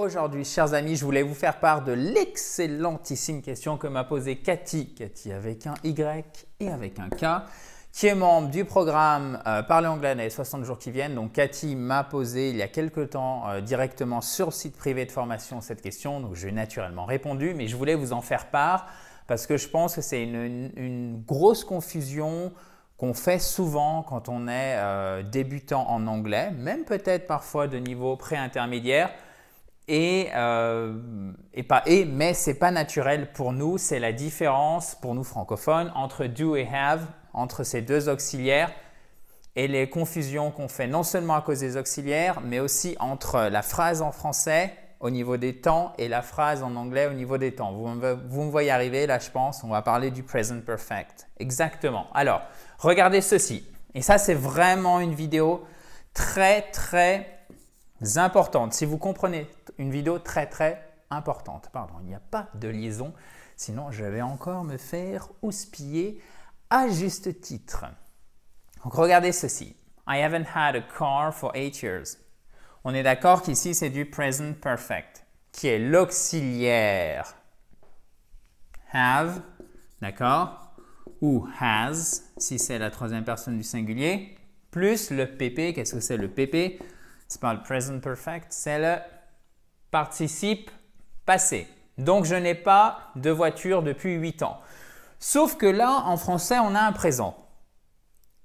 Aujourd'hui, chers amis, je voulais vous faire part de l'excellentissime question que m'a posée Cathy, Cathy avec un Y et avec un K, qui est membre du programme euh, Parler anglais dans les 60 jours qui viennent. Donc Cathy m'a posé il y a quelques temps euh, directement sur le site privé de formation cette question, donc j'ai naturellement répondu, mais je voulais vous en faire part parce que je pense que c'est une, grosse confusion qu'on fait souvent quand on est euh, débutant en anglais, même peut-être parfois de niveau pré-intermédiaire. Et, euh, et, pas et, mais c'est pas naturel pour nous. C'est la différence pour nous francophones entre do et have, entre ces deux auxiliaires et les confusions qu'on fait non seulement à cause des auxiliaires, mais aussi entre la phrase en français au niveau des temps et la phrase en anglais au niveau des temps. Vous vous me voyez arriver là, je pense, on va parler du present perfect. Exactement. Alors, regardez ceci. Et ça, c'est vraiment une vidéo très, très importantes. Si vous comprenez, une vidéo très très importante. Pardon, il n'y a pas de liaison, sinon je vais encore me faire houspiller à juste titre. Donc regardez ceci. I haven't had a car for eight years. On est d'accord qu'ici c'est du present perfect, qui est l'auxiliaire have, d'accord, ou has, si c'est la troisième personne du singulier, plus le pp. Qu'est-ce que c'est le pp c'est pas le present perfect, c'est le participe passé. Donc je n'ai pas de voiture depuis 8 ans. Sauf que là, en français, on a un présent.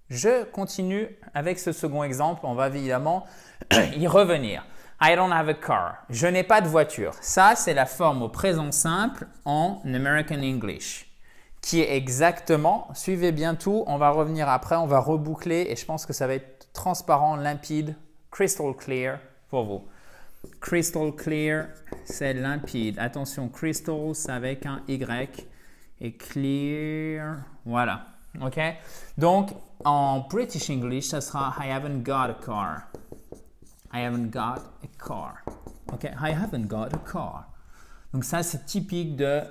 Je continue avec ce second exemple. On va évidemment y revenir. I don't have a car. Je n'ai pas de voiture. Ça, c'est la forme au présent simple en American English, qui est exactement, suivez bien tout, on va revenir après, on va reboucler et je pense que ça va être transparent, limpide crystal clear pour vous. Crystal clear, c'est limpide. Attention, crystal, avec un Y. Et clear, voilà. OK? Donc, en British English, ça sera I haven't got a car. I haven't got a car. OK? I haven't got a car. Donc, ça, c'est typique de,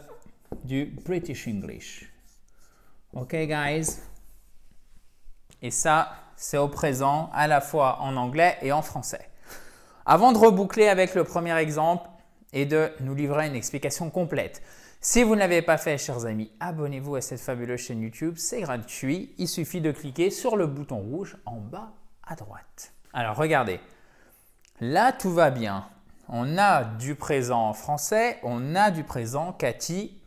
du British English. OK, guys? Et ça, c'est au présent, à la fois en anglais et en français. Avant de reboucler avec le premier exemple et de nous livrer une explication complète, si vous ne l'avez pas fait, chers amis, abonnez-vous à cette fabuleuse chaîne YouTube, c'est gratuit, il suffit de cliquer sur le bouton rouge en bas à droite. Alors regardez, là tout va bien. On a du présent en français, on a du présent, Cathy,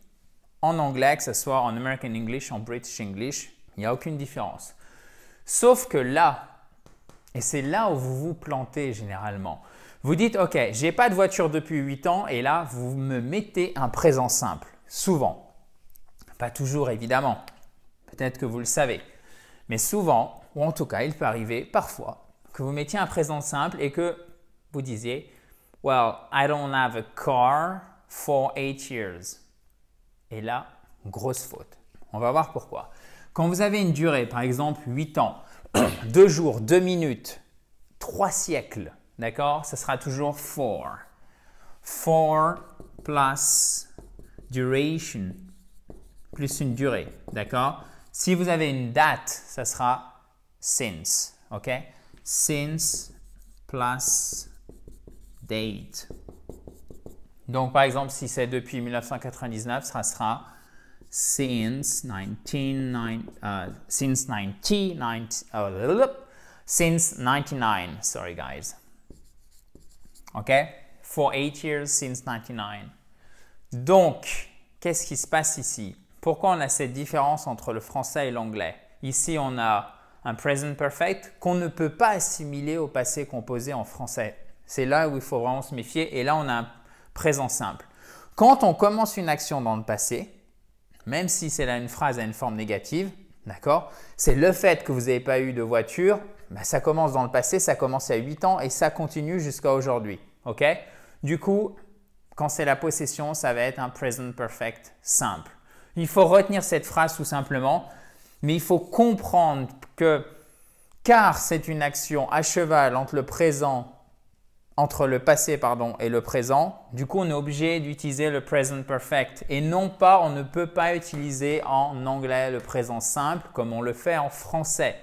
en anglais, que ce soit en American English, en British English, il n'y a aucune différence. Sauf que là, et c'est là où vous vous plantez généralement, vous dites OK, j'ai pas de voiture depuis 8 ans et là, vous me mettez un présent simple, souvent. Pas toujours évidemment, peut-être que vous le savez, mais souvent, ou en tout cas, il peut arriver parfois que vous mettiez un présent simple et que vous disiez Well, I don't have a car for 8 years. Et là, grosse faute. On va voir pourquoi. Quand vous avez une durée, par exemple 8 ans, 2 jours, 2 minutes, 3 siècles, d'accord Ça sera toujours for. For plus duration, plus une durée, d'accord Si vous avez une date, ça sera since, ok Since plus date. Donc, par exemple, si c'est depuis 1999, ça sera since 1999, uh, since uh, since 99 sorry guys ok for 8 years since 99 donc qu'est-ce qui se passe ici pourquoi on a cette différence entre le français et l'anglais ici on a un present perfect qu'on ne peut pas assimiler au passé composé en français c'est là où il faut vraiment se méfier et là on a un présent simple quand on commence une action dans le passé même si c'est là une phrase à une forme négative, d'accord C'est le fait que vous n'avez pas eu de voiture, bah, ça commence dans le passé, ça commence à 8 ans et ça continue jusqu'à aujourd'hui, ok Du coup, quand c'est la possession, ça va être un present perfect simple. Il faut retenir cette phrase tout simplement, mais il faut comprendre que car c'est une action à cheval entre le présent entre le passé pardon, et le présent. Du coup, on est obligé d'utiliser le present perfect et non pas, on ne peut pas utiliser en anglais le présent simple comme on le fait en français.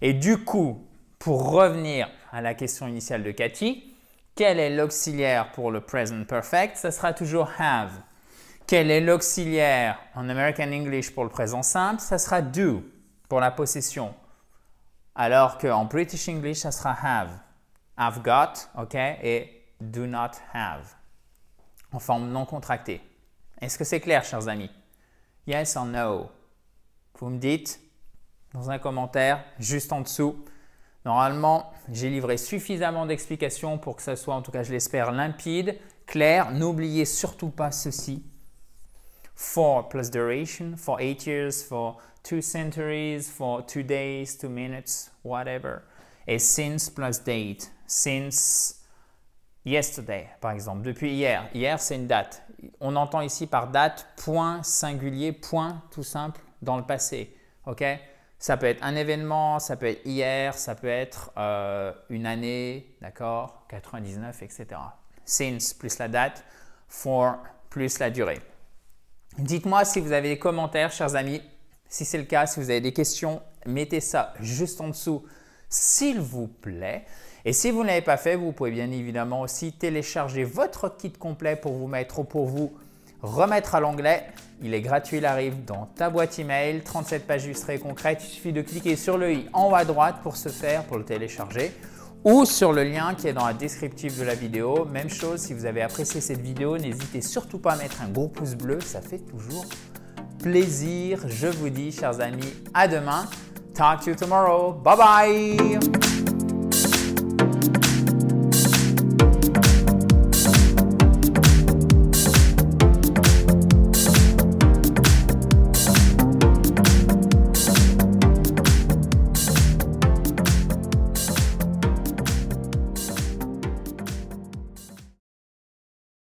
Et du coup, pour revenir à la question initiale de Cathy, quel est l'auxiliaire pour le present perfect Ça sera toujours have. Quel est l'auxiliaire en American English pour le présent simple Ça sera do pour la possession. Alors qu'en British English, ça sera have. « I've got, OK, et do not have, en forme non contractée. Est-ce que c'est clair, chers amis? Yes or no? Vous me dites dans un commentaire juste en dessous. Normalement, j'ai livré suffisamment d'explications pour que ça soit, en tout cas, je l'espère, limpide, clair. N'oubliez surtout pas ceci. For plus duration, for eight years, for two centuries, for two days, two minutes, whatever. Et since plus date, since yesterday, par exemple, depuis hier. Hier, c'est une date. On entend ici par date point singulier, point tout simple dans le passé. OK Ça peut être un événement, ça peut être hier, ça peut être euh, une année, d'accord 99, etc. Since plus la date, for plus la durée. Dites-moi si vous avez des commentaires, chers amis. Si c'est le cas, si vous avez des questions, mettez ça juste en dessous s'il vous plaît. Et si vous ne l'avez pas fait, vous pouvez bien évidemment aussi télécharger votre kit complet pour vous mettre ou pour vous remettre à l'anglais. Il est gratuit, il arrive dans ta boîte email, 37 pages illustrées concrètes. Il suffit de cliquer sur le i en haut à droite pour se faire, pour le télécharger ou sur le lien qui est dans la descriptive de la vidéo. Même chose, si vous avez apprécié cette vidéo, n'hésitez surtout pas à mettre un gros pouce bleu, ça fait toujours plaisir. Je vous dis, chers amis, à demain. Talk to you tomorrow. Bye bye.